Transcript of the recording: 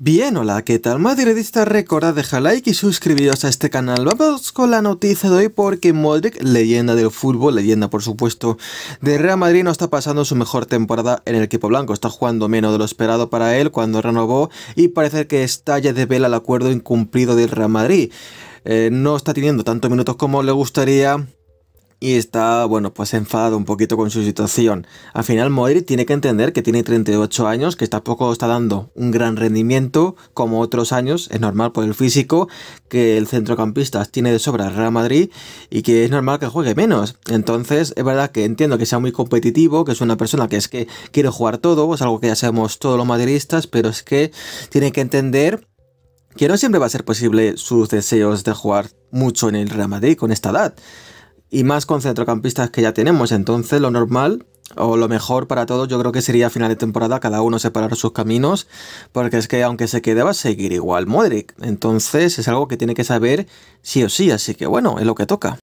Bien, hola, ¿qué tal? Madridista, recordad dejar like y suscribiros a este canal. Vamos con la noticia de hoy porque Modric, leyenda del fútbol, leyenda por supuesto de Real Madrid, no está pasando su mejor temporada en el equipo blanco. Está jugando menos de lo esperado para él cuando renovó y parece que está de vela el acuerdo incumplido del Real Madrid. Eh, no está teniendo tantos minutos como le gustaría y está, bueno, pues enfadado un poquito con su situación. Al final Modric tiene que entender que tiene 38 años, que tampoco está dando un gran rendimiento como otros años, es normal por el físico, que el centrocampista tiene de sobra Real Madrid y que es normal que juegue menos. Entonces, es verdad que entiendo que sea muy competitivo, que es una persona que es que quiere jugar todo, es algo que ya sabemos todos los madridistas, pero es que tiene que entender que no siempre va a ser posible sus deseos de jugar mucho en el Real Madrid con esta edad y más con centrocampistas que ya tenemos. Entonces, lo normal o lo mejor para todos, yo creo que sería a final de temporada cada uno separar sus caminos, porque es que aunque se quede va a seguir igual Modric. Entonces, es algo que tiene que saber sí o sí, así que bueno, es lo que toca.